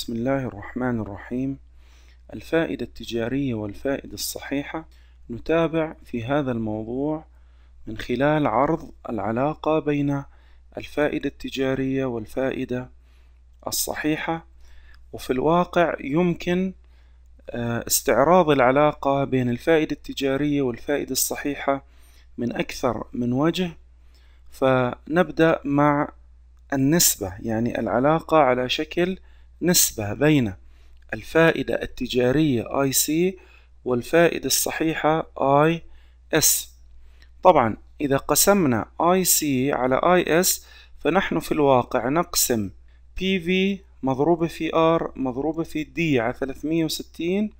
بسم الله الرحمن الرحيم الفائدة التجارية والفائدة الصحيحة نتابع في هذا الموضوع من خلال عرض العلاقة بين الفائدة التجارية والفائدة الصحيحة وفي الواقع يمكن آه، استعراض العلاقة بين الفائدة التجارية والفائدة الصحيحة من أكثر من وجه فنبدأ مع النسبة يعني العلاقة على شكل نسبة بين الفائدة التجارية IC والفائدة الصحيحة IS طبعا إذا قسمنا IC على IS فنحن في الواقع نقسم PV مضروبة في R مضروبة في D على 360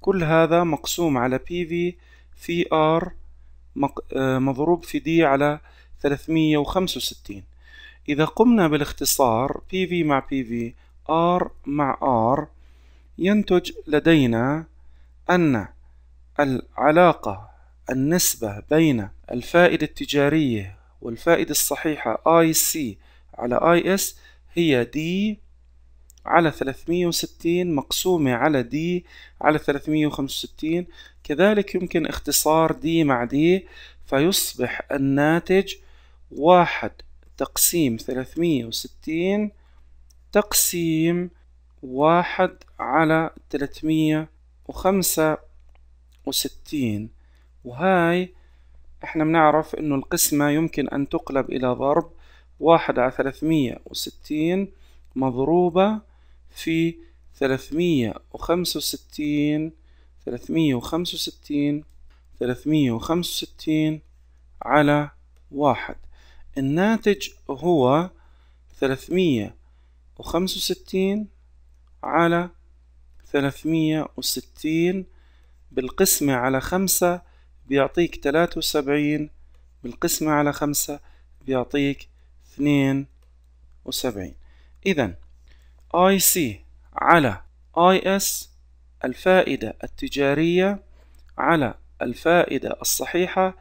كل هذا مقسوم على PV في R آه، مضروب في D على 365 إذا قمنا بالاختصار PV مع PV R مع R ينتج لدينا أن العلاقة النسبة بين الفائدة التجارية والفائدة الصحيحة IC على IS هي D على 360 مقسومة على D على 365 كذلك يمكن اختصار D مع D فيصبح الناتج واحد تقسيم 360 تقسيم واحد على تلتمية وخمسة وستين وهاي احنا بنعرف انه القسمة يمكن ان تقلب الى ضرب واحد على ثلاثمية وستين مضروبة في ثلاثمية وخمسة وستين ثلاثمية وخمسة وستين ثلاثمية وخمسة وستين على واحد الناتج هو ثلاثمية وخمسة وستين على ثلاثمية وستين بالقسمة على خمسة بيعطيك تلاتة وسبعين بالقسمة على خمسة بيعطيك اثنين وسبعين إذا اي سي على اي اس الفائدة التجارية على الفائدة الصحيحة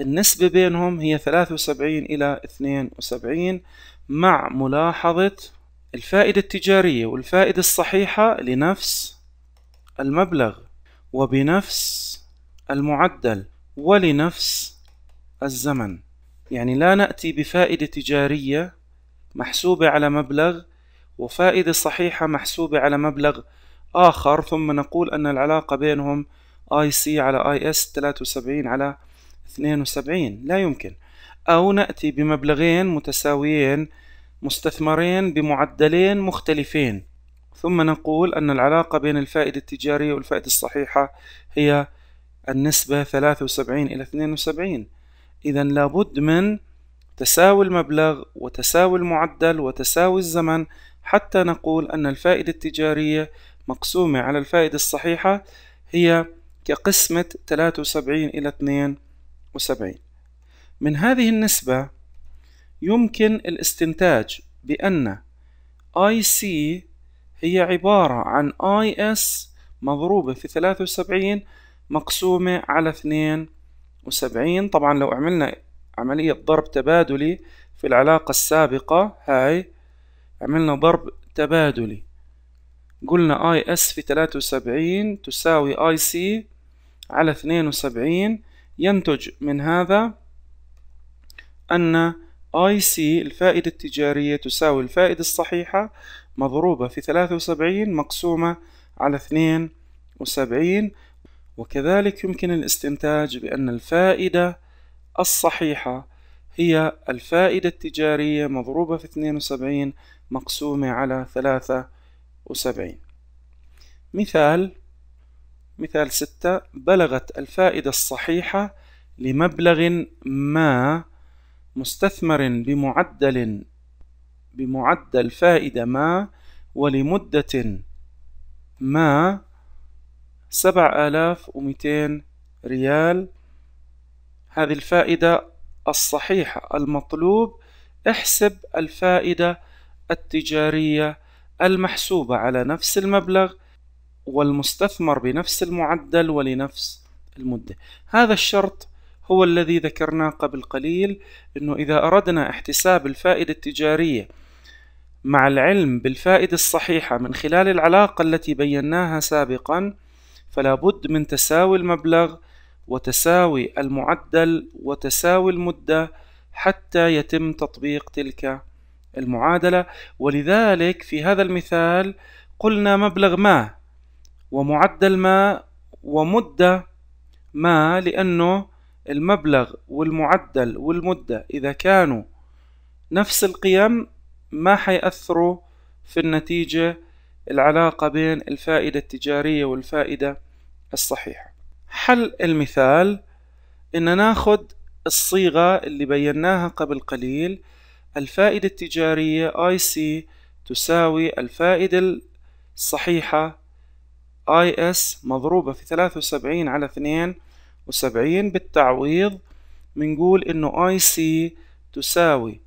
النسبة بينهم هي ثلاثة وسبعين إلى اثنين وسبعين مع ملاحظة الفائدة التجارية والفائدة الصحيحة لنفس المبلغ وبنفس المعدل ولنفس الزمن يعني لا نأتي بفائدة تجارية محسوبة على مبلغ وفائدة صحيحة محسوبة على مبلغ آخر ثم نقول أن العلاقة بينهم IC على IS 73 على 72 لا يمكن أو نأتي بمبلغين متساويين مستثمرين بمعدلين مختلفين ثم نقول أن العلاقة بين الفائدة التجارية والفائدة الصحيحة هي النسبة 73 إلى 72 إذا لابد من تساوي المبلغ وتساوي المعدل وتساوي الزمن حتى نقول أن الفائدة التجارية مقسومة على الفائدة الصحيحة هي كقسمة 73 إلى 72 من هذه النسبة يمكن الاستنتاج بأن IC هي عبارة عن IS مضروبة في 73 مقسومة على 72 طبعا لو عملنا عملية ضرب تبادلي في العلاقة السابقة هاي عملنا ضرب تبادلي قلنا IS في 73 تساوي IC على 72 ينتج من هذا ان اي سي الفائدة التجارية تساوي الفائدة الصحيحة مضروبة في ثلاثة وسبعين مقسومة على اثنين وسبعين وكذلك يمكن الاستنتاج بأن الفائدة الصحيحة هي الفائدة التجارية مضروبة في 72 مقسومة على 73 مثال مثال ستة بلغت الفائدة الصحيحة لمبلغ ما مستثمر بمعدل بمعدل فائدة ما ولمدة ما سبع آلاف ومئتين ريال هذه الفائدة الصحيحة المطلوب احسب الفائدة التجارية المحسوبة على نفس المبلغ والمستثمر بنفس المعدل ولنفس المدة هذا الشرط هو الذي ذكرناه قبل قليل أنه إذا أردنا احتساب الفائدة التجارية مع العلم بالفائدة الصحيحة من خلال العلاقة التي بيناها سابقا فلا بد من تساوي المبلغ وتساوي المعدل وتساوي المدة حتى يتم تطبيق تلك المعادلة ولذلك في هذا المثال قلنا مبلغ ما ومعدل ما ومدة ما لأنه المبلغ والمعدل والمدة إذا كانوا نفس القيم ما حيأثروا في النتيجة العلاقة بين الفائدة التجارية والفائدة الصحيحة حل المثال إن ناخد الصيغة اللي بيناها قبل قليل الفائدة التجارية IC تساوي الفائدة الصحيحة IS مضروبة في 73 على 2 وسبعين بالتعويض بنقول انه اي سي تساوي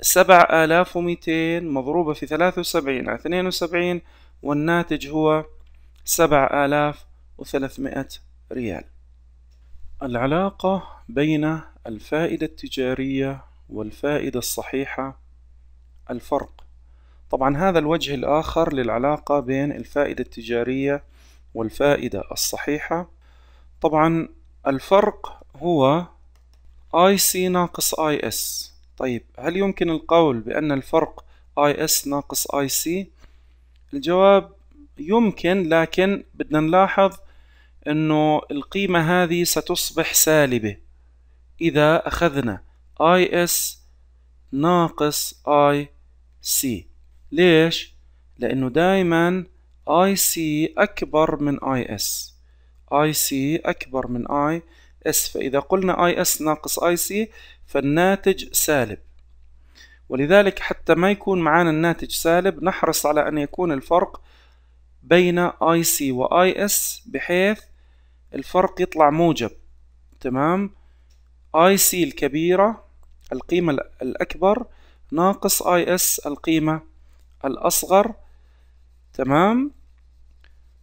سبع آلاف وميتين مضروبة في ثلاثة وسبعين على اثنين وسبعين والناتج هو سبع آلاف وثلاثمائة ريال العلاقة بين الفائدة التجارية والفائدة الصحيحة الفرق طبعا هذا الوجه الآخر للعلاقة بين الفائدة التجارية والفائدة الصحيحة طبعا الفرق هو اي سي ناقص اي اس طيب هل يمكن القول بأن الفرق اي اس ناقص اي سي الجواب يمكن لكن بدنا نلاحظ انه القيمة هذه ستصبح سالبة اذا اخذنا اي اس ناقص اي سي ليش؟ لانه دائما اي سي اكبر من اي اس اي سي اكبر من اي اس فاذا قلنا اي اس ناقص اي سي فالناتج سالب ولذلك حتى ما يكون معانا الناتج سالب نحرص على ان يكون الفرق بين اي سي واي اس بحيث الفرق يطلع موجب تمام اي سي الكبيرة القيمة الاكبر ناقص اي اس القيمة الاصغر تمام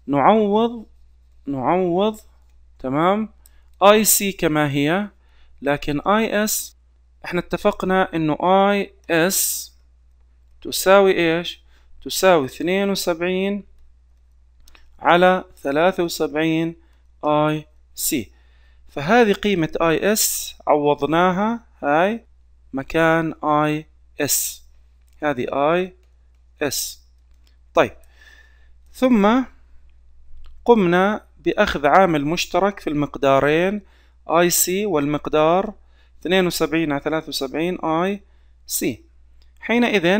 نعوض نعوض تمام اي سي كما هي لكن اي اس احنا اتفقنا انه اي اس تساوي ايش تساوي اثنين وسبعين على ثلاثة وسبعين اي سي فهذه قيمة اي اس عوضناها هاي مكان اي اس هذه اي اس طيب ثم قمنا بأخذ عامل مشترك في المقدارين اي سي والمقدار 72 على 73 اي سي حينئذ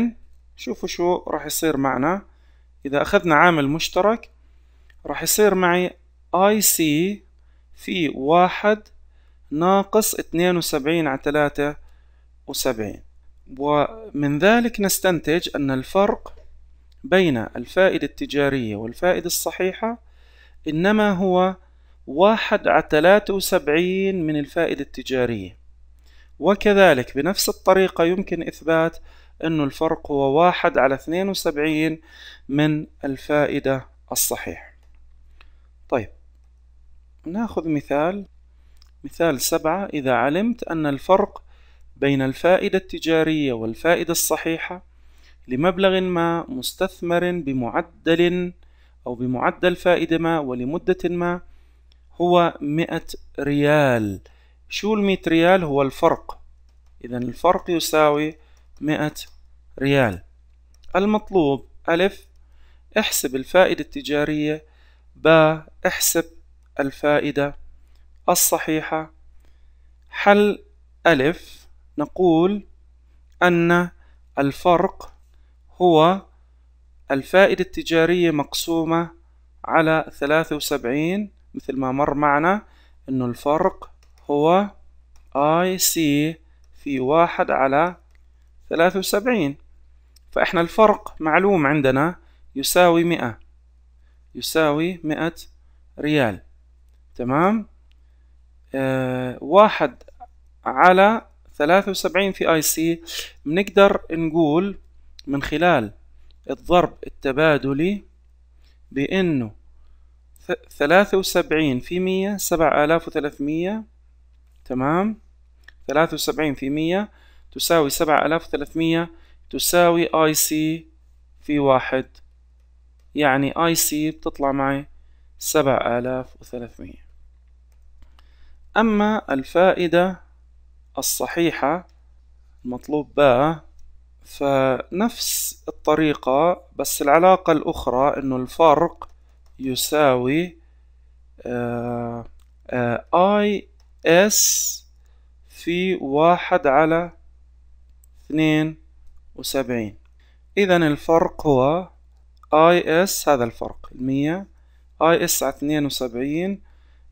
شوفوا شو راح يصير معنا إذا أخذنا عامل مشترك راح يصير معي اي سي في واحد ناقص 72 وسبعين على 73 وسبعين ومن ذلك نستنتج أن الفرق بين الفائدة التجارية والفائدة الصحيحة إنما هو واحد على ثلاثة وسبعين من الفائدة التجارية وكذلك بنفس الطريقة يمكن إثبات أن الفرق هو واحد على اثنين وسبعين من الفائدة الصحيح طيب ناخذ مثال مثال سبعة إذا علمت أن الفرق بين الفائدة التجارية والفائدة الصحيحة لمبلغ ما مستثمر بمعدل أو بمعدل فائدة ما ولمدة ما هو مئة ريال شو المئة ريال هو الفرق إذا الفرق يساوي مئة ريال المطلوب ألف احسب الفائدة التجارية باء احسب الفائدة الصحيحة حل ألف نقول أن الفرق هو الفائدة التجارية مقسومة على ثلاثة وسبعين مثل ما مر معنا انه الفرق هو اي سي في واحد على ثلاثة وسبعين فاحنا الفرق معلوم عندنا يساوي مئة يساوي مئة ريال تمام آه واحد على ثلاثة وسبعين في اي سي بنقدر نقول من خلال الضرب التبادلي بأنه ثلاثة وسبعين في مية سبعة آلاف وثلاثمية تمام ثلاثة وسبعين في مية تساوي سبعة آلاف وثلاثمية تساوي اي سي في واحد يعني اي سي بتطلع معي سبعة آلاف وثلاثمية أما الفائدة الصحيحة المطلوب باء فنفس الطريقة بس العلاقة الأخرى إنه الفرق يساوي آه، آه، اي اس في واحد على اثنين وسبعين إذا الفرق هو اي اس هذا الفرق المية اي اس على اثنين وسبعين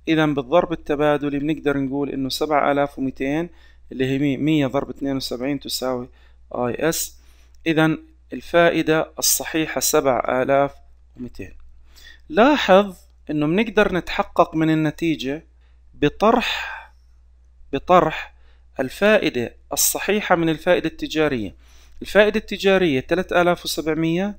إذا بالضرب التبادلي بنقدر نقول إنه سبعة آلاف ومئتين اللي هي مية ضرب اثنين وسبعين تساوي اي اس اذا الفائدة الصحيحة سبعة آلاف ومئتين لاحظ انه بنقدر نتحقق من النتيجة بطرح بطرح الفائدة الصحيحة من الفائدة التجارية الفائدة التجارية 3700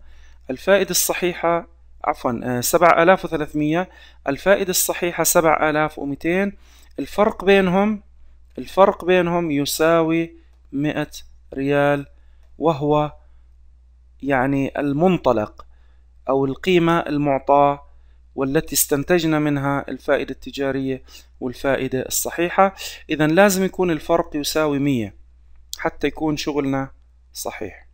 الفائدة الصحيحة عفوا 7300 آه، الفائدة الصحيحة 7200 الفرق بينهم الفرق بينهم يساوي 100 ريال وهو يعني المنطلق أو القيمة المعطاة والتي استنتجنا منها الفائدة التجارية والفائدة الصحيحة إذا لازم يكون الفرق يساوي مية حتى يكون شغلنا صحيح